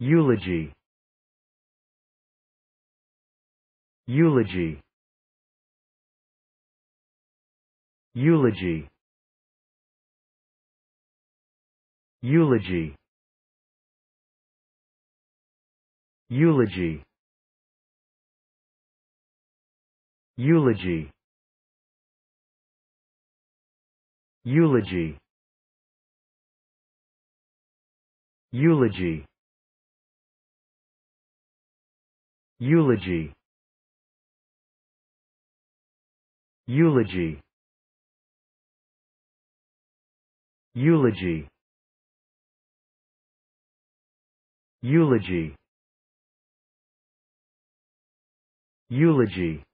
Eulogy. Eulogy. Eulogy. Eulogy. Eulogy. Eulogy. Eulogy. Eulogy. Eulogy. Eulogy. Eulogy. Eulogy. Eulogy.